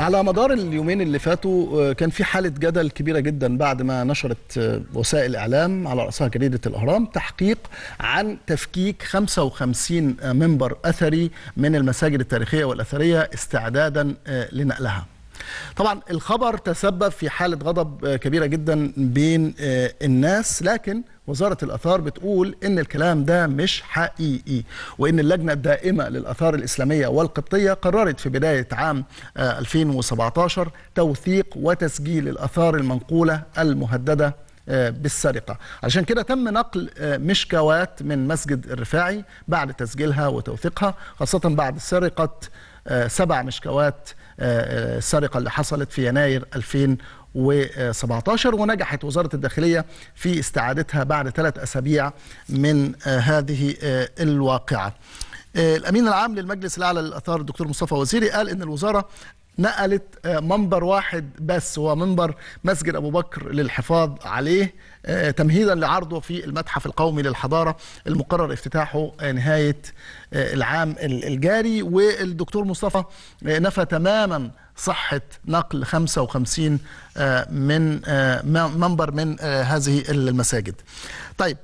على مدار اليومين اللي فاتوا آه، كان في حاله جدل كبيره جدا بعد ما نشرت آه، وسائل الاعلام على راسها جريده الاهرام تحقيق عن تفكيك 55 آه، منبر اثري من المساجد التاريخيه والاثريه استعدادا لنقلها. طبعا الخبر تسبب في حاله غضب كبيره جدا بين الناس لكن وزاره الاثار بتقول ان الكلام ده مش حقيقي وان اللجنه الدائمه للاثار الاسلاميه والقبطيه قررت في بدايه عام 2017 آه، توثيق وتسجيل الاثار المنقوله المهدده آه، بالسرقة عشان كده تم نقل آه، مشكوات من مسجد الرفاعي بعد تسجيلها وتوثيقها خاصة بعد سرقة آه، سبع مشكوات السرقة اللي حصلت في يناير 2017 ونجحت وزارة الداخلية في استعادتها بعد ثلاث أسابيع من هذه الواقعة الامين العام للمجلس الاعلى للاثار الدكتور مصطفى وزيري قال ان الوزاره نقلت آه، منبر واحد بس هو منبر مسجد ابو بكر للحفاظ عليه آه، تمهيدا لعرضه في المتحف القومي للحضاره المقرر افتتاحه آه، نهايه العام الجاري والدكتور مصطفى نفى تماما صحة نقل 55 من منبر من هذه المساجد طيب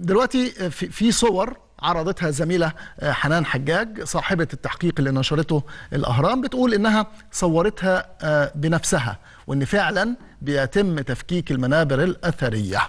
دلوقتي في صور عرضتها زميلة آه، حنان حجاج صاحبة التحقيق اللي نشرته الأهرام بتقول إنها صورتها آه، بنفسها وإن فعلا بيتم تفكيك المنابر الأثرية